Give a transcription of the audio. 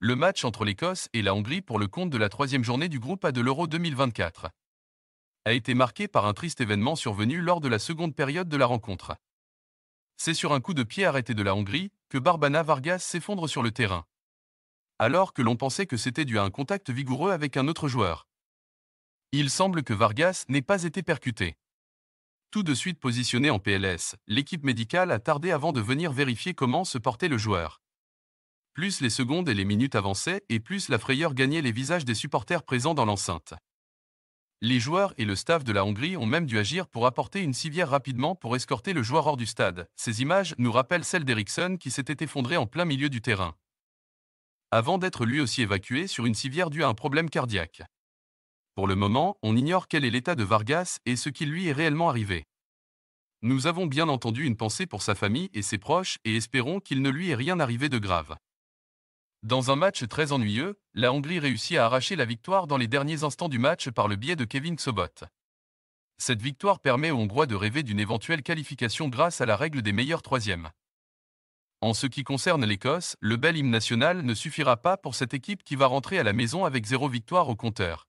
le match entre l'Écosse et la Hongrie pour le compte de la troisième journée du groupe A de l'Euro 2024 a été marqué par un triste événement survenu lors de la seconde période de la rencontre. C'est sur un coup de pied arrêté de la Hongrie que Barbana Vargas s'effondre sur le terrain. Alors que l'on pensait que c'était dû à un contact vigoureux avec un autre joueur. Il semble que Vargas n'ait pas été percuté. Tout de suite positionné en PLS, l'équipe médicale a tardé avant de venir vérifier comment se portait le joueur plus les secondes et les minutes avançaient et plus la frayeur gagnait les visages des supporters présents dans l'enceinte. Les joueurs et le staff de la Hongrie ont même dû agir pour apporter une civière rapidement pour escorter le joueur hors du stade. Ces images nous rappellent celles d'Eriksson qui s'était effondré en plein milieu du terrain. Avant d'être lui aussi évacué sur une civière due à un problème cardiaque. Pour le moment, on ignore quel est l'état de Vargas et ce qui lui est réellement arrivé. Nous avons bien entendu une pensée pour sa famille et ses proches et espérons qu'il ne lui est rien arrivé de grave. Dans un match très ennuyeux, la Hongrie réussit à arracher la victoire dans les derniers instants du match par le biais de Kevin Sobot. Cette victoire permet aux Hongrois de rêver d'une éventuelle qualification grâce à la règle des meilleurs troisièmes. En ce qui concerne l'Écosse, le bel hymne national ne suffira pas pour cette équipe qui va rentrer à la maison avec zéro victoire au compteur.